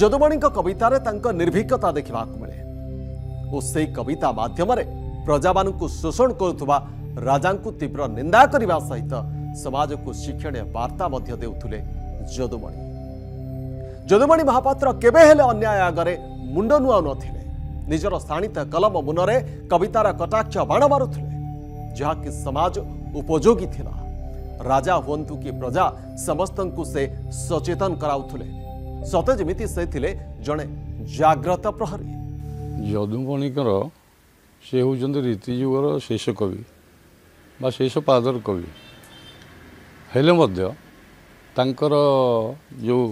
जदुमणी कवित निर्भीकता देखा मिले और से कविता मध्यम प्रजा मान शोषण कर राजा तीव्र निंदा करने सहित समाज को शिक्षण बार्ता देते जदुमणि जदुमणि महापात्र केन्या आगे मुंड नुआ नजर स्थानित कलम मुनरे कवित कटाक्ष बाण मारुले जहाँकि समाज उपयोगी राजा हूँ कि प्रजा समस्त को से सचेतन करा ସତ ଯେମିତି ସେ ଥିଲେ ଜଣେ ଜାଗ୍ରତ ପ୍ରହରୀ ଯଦୁମଣିଙ୍କର ସେ ହେଉଛନ୍ତି ରୀତିଯୁଗର ଶେଷ କବି ବା ଶେଷ ପାଦର କବି ହେଲେ ମଧ୍ୟ ତାଙ୍କର ଯେଉଁ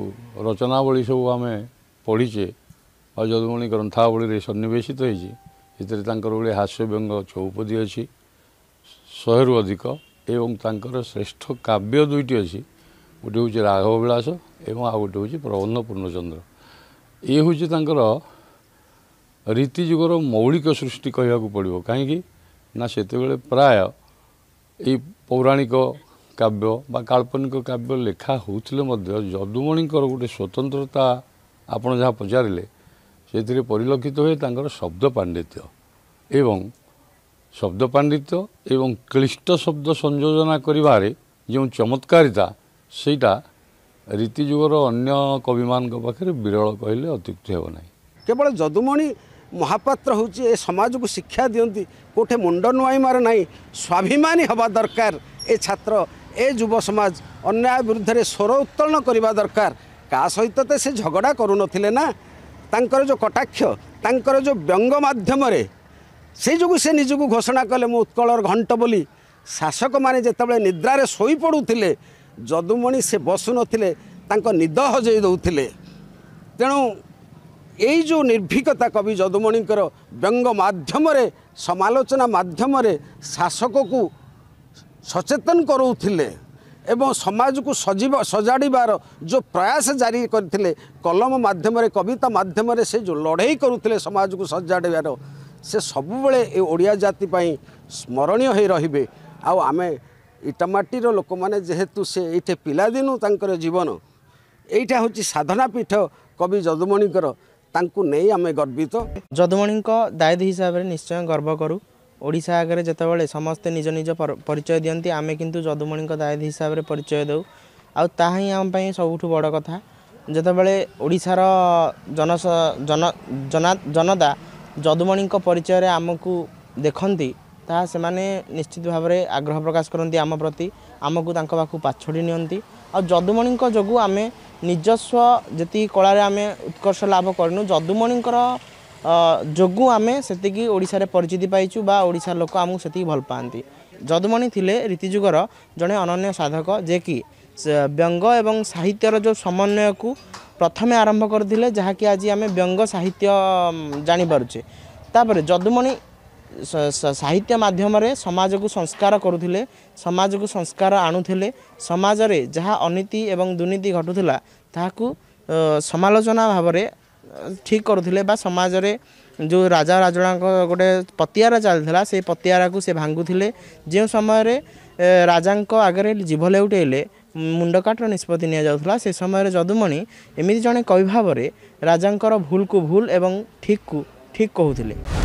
ରଚନାବଳୀ ସବୁ ଆମେ ପଢ଼ିଛେ ବା ଯଦୁମଣି ଗ୍ରନ୍ଥାବଳୀରେ ସନ୍ନିବେଶିତ ହେଇଛି ସେଥିରେ ତାଙ୍କର ଗୋଟେ ହାସ୍ୟ ବ୍ୟଙ୍ଗ ଚୌପଦୀ ଅଛି ଶହେରୁ ଅଧିକ ଏବଂ ତାଙ୍କର ଶ୍ରେଷ୍ଠ କାବ୍ୟ ଦୁଇଟି ଅଛି ଗୋଟେ ହେଉଛି ରାଘବ ବିଳାସ ଏବଂ ଆଉ ଗୋଟେ ହେଉଛି ପ୍ରବନ୍ଧ ପୂର୍ଣ୍ଣଚନ୍ଦ୍ର ଇଏ ହେଉଛି ତାଙ୍କର ରୀତି ଯୁଗର ମୌଳିକ ସୃଷ୍ଟି କହିବାକୁ ପଡ଼ିବ କାହିଁକି ନା ସେତେବେଳେ ପ୍ରାୟ ଏଇ ପୌରାଣିକ କାବ୍ୟ ବା କାଳ୍ପନିକ କାବ୍ୟ ଲେଖା ହେଉଥିଲେ ମଧ୍ୟ ଯଦୁମଣିଙ୍କର ଗୋଟେ ସ୍ୱତନ୍ତ୍ରତା ଆପଣ ଯାହା ପଚାରିଲେ ସେଥିରେ ପରିଲକ୍ଷିତ ହୁଏ ତାଙ୍କର ଶବ୍ଦ ପାଣ୍ଡିତ୍ୟ ଏବଂ ଶବ୍ଦ ପାଣ୍ଡିତ୍ୟ ଏବଂ କ୍ଲିଷ୍ଟ ଶବ୍ଦ ସଂଯୋଜନା କରିବାରେ ଯେଉଁ ଚମତ୍କାରିତା ସେଇଟା ରୀତିଯୁଗର ଅନ୍ୟ କବିମାନଙ୍କ ପାଖରେ ବିରଳ କହିଲେ ଅତ୍ୟୁକ୍ତି ହେବ ନାହିଁ କେବଳ ଯଦୁମଣି ମହାପାତ୍ର ହେଉଛି ଏ ସମାଜକୁ ଶିକ୍ଷା ଦିଅନ୍ତି କେଉଁଠି ମୁଣ୍ଡ ନୁଆଇବାର ନାହିଁ ସ୍ୱାଭିମାନୀ ହେବା ଦରକାର ଏ ଛାତ୍ର ଏ ଯୁବ ସମାଜ ଅନ୍ୟାୟ ବିରୁଦ୍ଧରେ ସ୍ୱର ଉତ୍ତୋଳନ କରିବା ଦରକାର କାହା ସହିତ ତ ସେ ଝଗଡ଼ା କରୁନଥିଲେ ନା ତାଙ୍କର ଯେଉଁ କଟାକ୍ଷ ତାଙ୍କର ଯେଉଁ ବ୍ୟଙ୍ଗ ମାଧ୍ୟମରେ ସେଇ ଯୋଗୁଁ ସେ ନିଜକୁ ଘୋଷଣା କଲେ ମୁଁ ଉତ୍କଳର ଘଣ୍ଟ ବୋଲି ଶାସକମାନେ ଯେତେବେଳେ ନିଦ୍ରାରେ ଶୋଇପଡ଼ୁଥିଲେ ଯଦୁମଣି ସେ ବସୁନଥିଲେ ତାଙ୍କ ନିଦ ହଜେଇ ଦେଉଥିଲେ ତେଣୁ ଏଇ ଯେଉଁ ନିର୍ଭୀକତା କବି ଯଦୁମଣିଙ୍କର ବ୍ୟଙ୍ଗ ମାଧ୍ୟମରେ ସମାଲୋଚନା ମାଧ୍ୟମରେ ଶାସକକୁ ସଚେତନ କରାଉଥିଲେ ଏବଂ ସମାଜକୁ ସଜୀବ ସଜାଡ଼ିବାର ଯେଉଁ ପ୍ରୟାସ ଜାରି କରିଥିଲେ କଲମ ମାଧ୍ୟମରେ କବିତା ମାଧ୍ୟମରେ ସେ ଯେଉଁ ଲଢ଼େଇ କରୁଥିଲେ ସମାଜକୁ ସଜାଡ଼ିବାର ସେ ସବୁବେଳେ ଏ ଓଡ଼ିଆ ଜାତି ପାଇଁ ସ୍ମରଣୀୟ ହୋଇ ରହିବେ ଆଉ ଆମେ ଇଟାମାଟିର ଲୋକମାନେ ଯେହେତୁ ସେ ଏଇଠି ପିଲାଦିନୁ ତାଙ୍କର ଜୀବନ ଏଇଟା ହେଉଛି ସାଧନା ପୀଠ କବି ଯଦୁମଣିଙ୍କର ତାଙ୍କୁ ନେଇ ଆମେ ଗର୍ବିତ ଯଦୁମଣିଙ୍କ ଦାୟିତ୍ୱ ହିସାବରେ ନିଶ୍ଚୟ ଗର୍ବ କରୁ ଓଡ଼ିଶା ଆଗରେ ଯେତେବେଳେ ସମସ୍ତେ ନିଜ ନିଜ ପରିଚୟ ଦିଅନ୍ତି ଆମେ କିନ୍ତୁ ଯଦୁମଣିଙ୍କ ଦାୟିତ୍ୱ ହିସାବରେ ପରିଚୟ ଦେଉ ଆଉ ତାହା ହିଁ ଆମ ପାଇଁ ସବୁଠୁ ବଡ଼ କଥା ଯେତେବେଳେ ଓଡ଼ିଶାର ଜନ ଜନତା ଯଦୁମଣିଙ୍କ ପରିଚୟରେ ଆମକୁ ଦେଖନ୍ତି ତାହା ସେମାନେ ନିଶ୍ଚିତ ଭାବରେ ଆଗ୍ରହ ପ୍ରକାଶ କରନ୍ତି ଆମ ପ୍ରତି ଆମକୁ ତାଙ୍କ ପାଖକୁ ପାଛୋଟି ନିଅନ୍ତି ଆଉ ଯଦୁମଣିଙ୍କ ଯୋଗୁଁ ଆମେ ନିଜସ୍ୱ ଯେତିକି କଳାରେ ଆମେ ଉତ୍କର୍ଷ ଲାଭ କରିନୁ ଯଦୁମଣିଙ୍କର ଯୋଗୁଁ ଆମେ ସେତିକି ଓଡ଼ିଶାରେ ପରିଚିତି ପାଇଛୁ ବା ଓଡ଼ିଶାର ଲୋକ ଆମକୁ ସେତିକି ଭଲ ପାଆନ୍ତି ଯଦୁମଣି ଥିଲେ ରୀତିଯୁଗର ଜଣେ ଅନନ୍ୟ ସାଧକ ଯିଏକି ବ୍ୟଙ୍ଗ ଏବଂ ସାହିତ୍ୟର ଯେଉଁ ସମନ୍ୱୟକୁ ପ୍ରଥମେ ଆରମ୍ଭ କରିଥିଲେ ଯାହାକି ଆଜି ଆମେ ବ୍ୟଙ୍ଗ ସାହିତ୍ୟ ଜାଣିପାରୁଛେ ତାପରେ ଯଦୁମଣି ସାହିତ୍ୟ ମାଧ୍ୟମରେ ସମାଜକୁ ସଂସ୍କାର କରୁଥିଲେ ସମାଜକୁ ସଂସ୍କାର ଆଣୁଥିଲେ ସମାଜରେ ଯାହା ଅନୀତି ଏବଂ ଦୁର୍ନୀତି ଘଟୁଥିଲା ତାହାକୁ ସମାଲୋଚନା ଭାବରେ ଠିକ୍ କରୁଥିଲେ ବା ସମାଜରେ ଯେଉଁ ରାଜା ରାଜୁଡ଼ାଙ୍କ ଗୋଟେ ପତିଆରା ଚାଲିଥିଲା ସେ ପତିଆରାକୁ ସେ ଭାଙ୍ଗୁଥିଲେ ଯେଉଁ ସମୟରେ ରାଜାଙ୍କ ଆଗରେ ଜିଭଲେ ଉଠେଇଲେ ମୁଣ୍ଡକାଟର ନିଷ୍ପତ୍ତି ନିଆଯାଉଥିଲା ସେ ସମୟରେ ଯଦୁମଣି ଏମିତି ଜଣେ କବି ଭାବରେ ରାଜାଙ୍କର ଭୁଲକୁ ଭୁଲ ଏବଂ ଠିକ୍କୁ ଠିକ୍ କହୁଥିଲେ